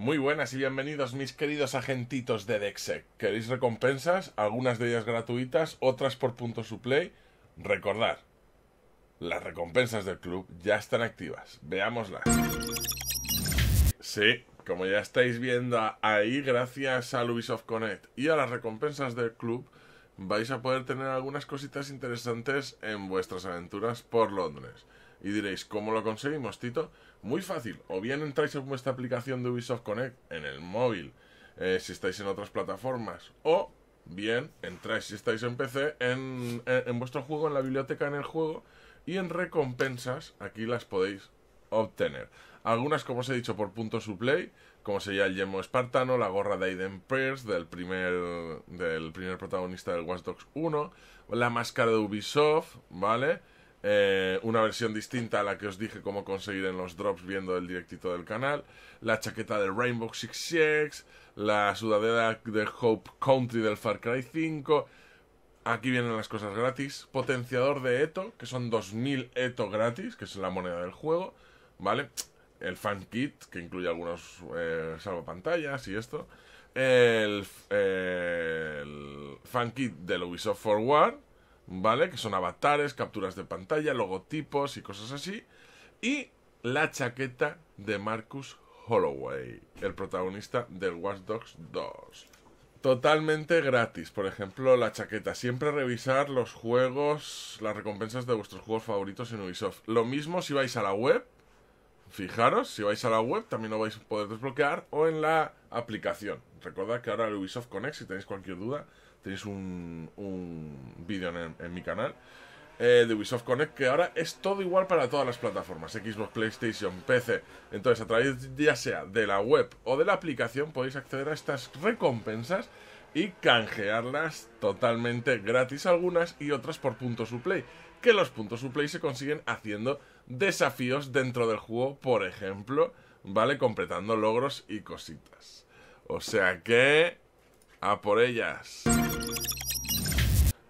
Muy buenas y bienvenidos mis queridos agentitos de Dexec. ¿Queréis recompensas? Algunas de ellas gratuitas, otras por punto su play. Recordad, las recompensas del club ya están activas. Veámoslas. Sí, como ya estáis viendo ahí, gracias a Ubisoft Connect y a las recompensas del club, vais a poder tener algunas cositas interesantes en vuestras aventuras por Londres. Y diréis, ¿cómo lo conseguimos, Tito? Muy fácil. O bien entráis en vuestra aplicación de Ubisoft Connect en el móvil, eh, si estáis en otras plataformas, o bien entráis, si estáis en PC, en, vuestro juego, en la biblioteca, en el juego, y en recompensas, aquí las podéis obtener. Algunas, como os he dicho, por puntos play, como sería el yemo espartano, la gorra de Aiden Pearce, del primer, del primer protagonista del Watch Dogs 1, la máscara de Ubisoft, ¿vale? Eh, una versión distinta a la que os dije cómo conseguir en los drops viendo el directito del canal, la chaqueta de Rainbow Six Six, la sudadera de Hope Country del Far Cry 5. Aquí vienen las cosas gratis. Potenciador de Eto, que son 2000 Eto gratis, que es la moneda del juego, ¿vale? El fan kit, que incluye algunos eh, salvapantallas y esto. El, fan kit del Ubisoft Forward, ¿vale? Que son avatares, capturas de pantalla, logotipos y cosas así. Y la chaqueta de Marcus Holloway, el protagonista del Watch Dogs 2. Totalmente gratis, por ejemplo, la chaqueta. Siempre revisar los juegos, las recompensas de vuestros juegos favoritos en Ubisoft. Lo mismo si vais a la web, Fijaros, si vais a la web también lo vais a poder desbloquear o en la aplicación. Recordad que ahora el Ubisoft Connect, si tenéis cualquier duda, tenéis un, un vídeo en, mi canal eh, de Ubisoft Connect que ahora es todo igual para todas las plataformas, Xbox, PlayStation, PC. Entonces, a través ya sea de la web o de la aplicación podéis acceder a estas recompensas y canjearlas totalmente gratis algunas y otras por puntos Uplay, que los puntos Uplay se consiguen haciendo desafíos dentro del juego, por ejemplo, ¿vale? Completando logros y cositas. O sea que... A por ellas.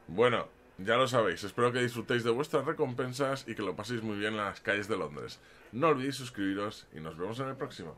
Bueno, ya lo sabéis, espero que disfrutéis de vuestras recompensas y que lo paséis muy bien en las calles de Londres. No olvidéis suscribiros y nos vemos en el próximo.